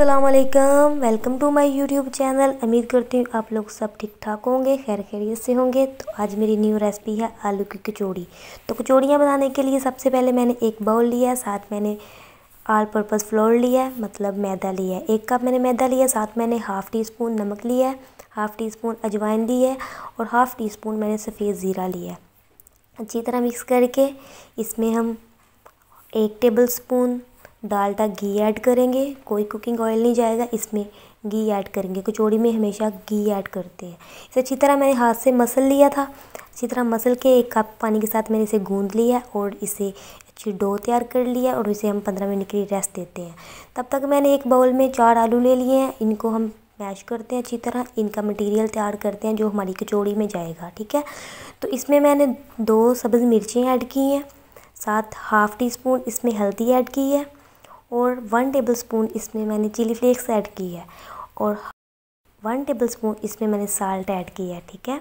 असलकम welcome to my YouTube channel उम्मीद करती हूँ आप लोग सब ठीक ठाक होंगे खैर खैरियत से होंगे तो आज मेरी न्यू रेसिपी है आलू की कचौड़ी तो कचौड़ियाँ बनाने के लिए सबसे पहले मैंने एक बाउल लिया है साथ मैंने आल पर्पज़ फ्लोर लिया है मतलब मैदा लिया है एक कप मैंने मैदा लिया साथ मैंने हाफ़ टी स्पून नमक लिया है हाफ़ टी स्पून अजवाइन ली है और हाफ़ टी स्पून मैंने सफ़ेद ज़ीरा लिया है अच्छी तरह मिक्स करके इसमें हम एक टेबल स्पून दाल तक घी ऐड करेंगे कोई कुकिंग ऑयल नहीं जाएगा इसमें घी ऐड करेंगे कचौड़ी में हमेशा घी ऐड करते हैं इसे अच्छी तरह मैंने हाथ से मसल लिया था अच्छी तरह मसल के एक कप पानी के साथ मैंने इसे गूंद लिया और इसे अच्छी डो तैयार कर लिया और इसे हम पंद्रह मिनट के लिए रेस्ट देते हैं तब तक मैंने एक बाउल में चार आलू ले लिए हैं इनको हम मैश करते हैं अच्छी तरह इनका मटेरियल तैयार करते हैं जो हमारी कचौड़ी में जाएगा ठीक है तो इसमें मैंने दो सब्ज़ मिर्चें ऐड की हैं साथ हाफ़ टी स्पून इसमें हल्दी ऐड की है और वन टेबल स्पून इसमें मैंने चिली फ्लेक्स ऐड की है और वन टेबल स्पून इसमें मैंने साल्ट ऐड किया है ठीक है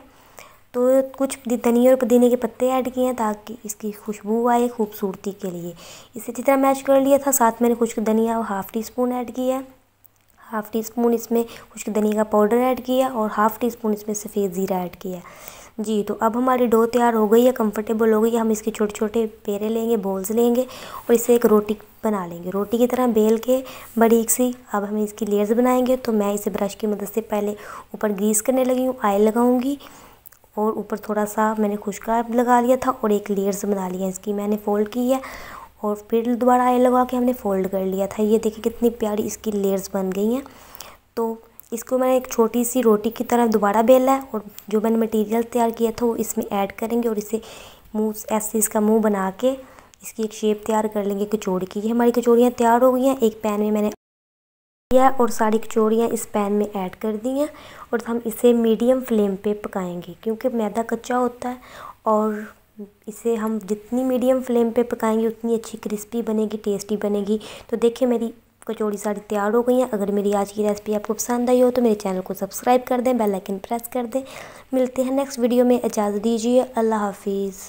तो कुछ धनिया और पुदीने के पत्ते ऐड किए हैं ताकि इसकी खुशबू आए खूबसूरती के लिए इसे अच्छी तरह मैच कर लिया था साथ मैंने खुश्क धनिया और हाफ़ टी स्पून ऐड किया है हाफ़ टी स्पून इसमें खुश्क धनिया का पाउडर ऐड किया और हाफ़ टी स्पून इसमें सफ़ेद ज़ीरा ऐड किया जी तो अब हमारी डो तैयार हो गई है कंफर्टेबल हो गई है हम इसके छोटे छोटे पेरे लेंगे बोल्स लेंगे और इसे एक रोटी बना लेंगे रोटी की तरह बेल के बड़ी सी अब हम इसकी लेयर्स बनाएंगे तो मैं इसे ब्रश की मदद से पहले ऊपर ग्रीस करने लगी हूँ आयल लगाऊँगी और ऊपर थोड़ा सा मैंने खुशका लगा लिया था और एक लेयर्स बना लिया इसकी मैंने फ़ोल्ड की है और फिर दोबारा आयल लगा के हमने फ़ोल्ड कर लिया था ये देखिए कितनी प्यारी इसकी लेयर्स बन गई हैं तो इसको मैंने एक छोटी सी रोटी की तरह दोबारा बेला है और जो मैंने मटेरियल तैयार किया था वो इसमें ऐड करेंगे और इसे मुँह ऐसे इसका मुँह बना के इसकी एक शेप तैयार कर लेंगे कचौड़ी की ये हमारी कचौड़ियाँ तैयार हो गई हैं एक पैन में मैंने किया और सारी कचौड़ियाँ इस पैन में ऐड कर दी हैं और हम इसे मीडियम फ्लेम पे पकाएंगे क्योंकि मैदा कच्चा होता है और इसे हम जितनी मीडियम फ्लेम पे पकाएंगे उतनी अच्छी क्रिस्पी बनेगी टेस्टी बनेगी तो देखिए मेरी कचौड़ी साड़ी तैयार हो गई है अगर मेरी आज की रेसिपी आपको पसंद आई हो तो मेरे चैनल को सब्सक्राइब कर दें बेल आइकन प्रेस कर दें मिलते हैं नेक्स्ट वीडियो में इजाज़त दीजिए अल्लाह हाफिज़